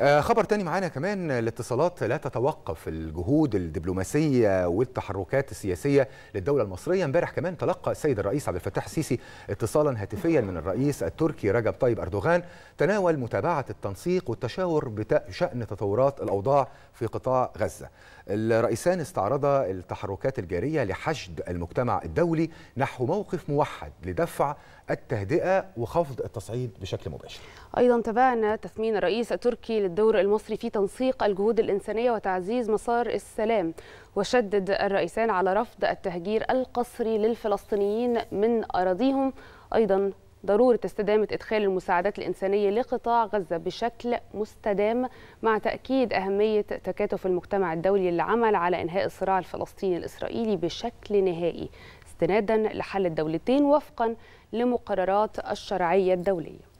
آه، خبر تاني معانا كمان الاتصالات لا تتوقف الجهود الدبلوماسية والتحركات السياسية للدولة المصرية امبارح كمان تلقى السيد الرئيس عبد الفتاح السيسي اتصالا هاتفيا من الرئيس التركي رجب طيب أردوغان تناول متابعة التنسيق والتشاور بشأن تطورات الأوضاع في قطاع غزة الرئيسان استعرضا التحركات الجارية لحشد المجتمع الدولي نحو موقف موحد لدفع التهدئة وخفض التصعيد بشكل مباشر أيضا تبعنا تثمين الرئيس التركي للدور المصري في تنسيق الجهود الإنسانية وتعزيز مسار السلام وشدد الرئيسان على رفض التهجير القسري للفلسطينيين من أراضيهم أيضا ضرورة استدامة إدخال المساعدات الإنسانية لقطاع غزة بشكل مستدام مع تأكيد أهمية تكاتف المجتمع الدولي للعمل على إنهاء الصراع الفلسطيني الإسرائيلي بشكل نهائي استنادا لحل الدولتين وفقا لمقررات الشرعية الدولية